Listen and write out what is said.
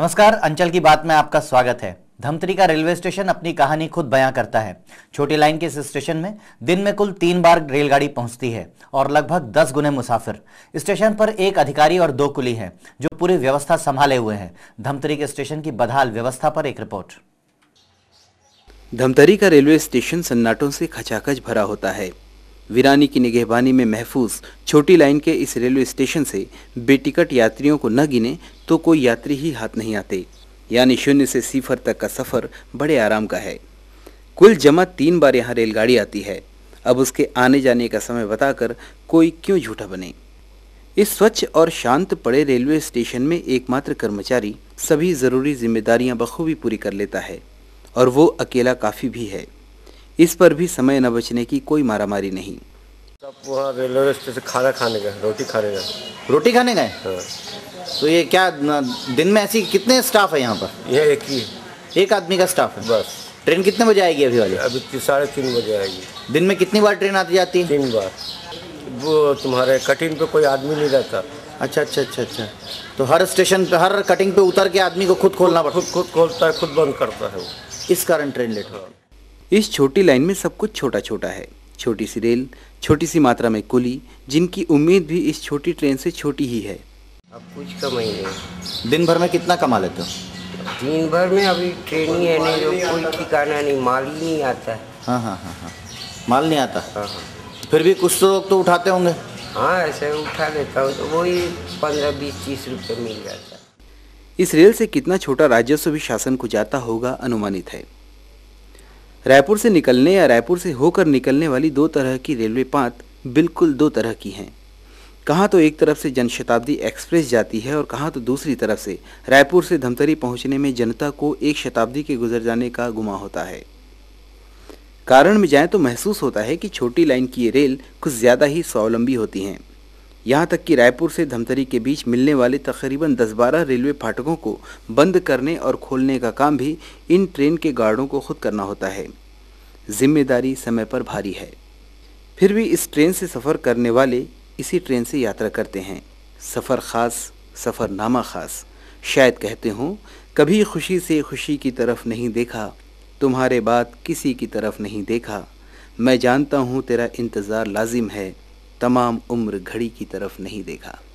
नमस्कार अंचल की बात में आपका स्वागत है धमतरी का रेलवे स्टेशन अपनी कहानी खुद बयां करता है छोटी लाइन के इस स्टेशन में दिन में कुल तीन बार रेलगाड़ी पहुंचती है और लगभग दस गुने मुसाफिर स्टेशन पर एक अधिकारी और दो कुली हैं जो पूरी व्यवस्था संभाले हुए हैं धमतरी के स्टेशन की बदहाल व्यवस्था पर एक रिपोर्ट धमतरी का रेलवे स्टेशन सन्नाटों से खचाखच भरा होता है वीरानी की निगहबानी में महफूज छोटी लाइन के इस रेलवे स्टेशन से बेटिकट यात्रियों को न गिने तो कोई यात्री ही हाथ नहीं आते यानी शून्य से सिफर तक का सफ़र बड़े आराम का है कुल जमा तीन बार यहाँ रेलगाड़ी आती है अब उसके आने जाने का समय बताकर कोई क्यों झूठा बने इस स्वच्छ और शांत पड़े रेलवे स्टेशन में एकमात्र कर्मचारी सभी ज़रूरी जिम्मेदारियां बखूबी पूरी कर लेता है और वो अकेला काफ़ी भी है इस पर भी समय न बचने की कोई मारामारी नहीं वहाँ रेलवे स्टेशन खाना खाने गए रोटी खाने गए रोटी खाने गए हाँ। तो ये क्या दिन में ऐसी कितने स्टाफ है यहाँ पर यह एक ही एक आदमी का स्टाफ है बस ट्रेन कितने बजे आएगी अभी वाली अभी साढ़े तीन बजे आएगी दिन में कितनी बार ट्रेन आती जाती है तीन बार वो तुम्हारे कटिंग पे कोई आदमी नहीं रहता अच्छा अच्छा अच्छा अच्छा तो हर स्टेशन पे हर कटिंग पे उतर के आदमी को खुद खोलना पड़ता खुद खुद खोलता है खुद बंद करता है वो इस कारण ट्रेन लेट है इस छोटी लाइन में सब कुछ छोटा छोटा है छोटी सी रेल छोटी सी मात्रा में कुली जिनकी उम्मीद भी इस छोटी ट्रेन से छोटी ही है अब कुछ कमाई नहीं दिन भर में कितना कमा लेते हो दिन भर में अभी ट्रेनिंग है नहीं जो कोई ठिकाना नहीं माल ही नहीं आता है हाँ हाँ हाँ हाँ माल नहीं आता हाँ, हाँ। फिर भी कुछ तो लोग तो उठाते होंगे हाँ ऐसे उठा लेता हूँ तो वही पंद्रह बीस तीस रुपये मिल जाता है इस रेल से कितना छोटा राजस्व भी शासन को जाता होगा अनुमानित है रायपुर से निकलने या रायपुर से होकर निकलने वाली दो तरह की रेलवे पात बिल्कुल दो तरह की हैं कहाँ तो एक तरफ से जनशताब्दी एक्सप्रेस जाती है और कहाँ तो दूसरी तरफ से रायपुर से धमतरी पहुँचने में जनता को एक शताब्दी के गुजर जाने का गुमा होता है कारण में जाएं तो महसूस होता है कि छोटी लाइन की ये रेल कुछ ज़्यादा ही स्वावलंबी होती हैं यहाँ तक कि रायपुर से धमतरी के बीच मिलने वाले तकरीबन 10-12 रेलवे फाटकों को बंद करने और खोलने का काम भी इन ट्रेन के गार्डों को खुद करना होता है जिम्मेदारी समय पर भारी है फिर भी इस ट्रेन से सफ़र करने वाले इसी ट्रेन से यात्रा करते हैं सफ़र ख़ास सफ़रनामा ख़ास शायद कहते हों कभी खुशी से खुशी की तरफ नहीं देखा तुम्हारे बाद किसी की तरफ नहीं देखा मैं जानता हूँ तेरा इंतज़ार लाजिम है तमाम उम्र घड़ी की तरफ नहीं देखा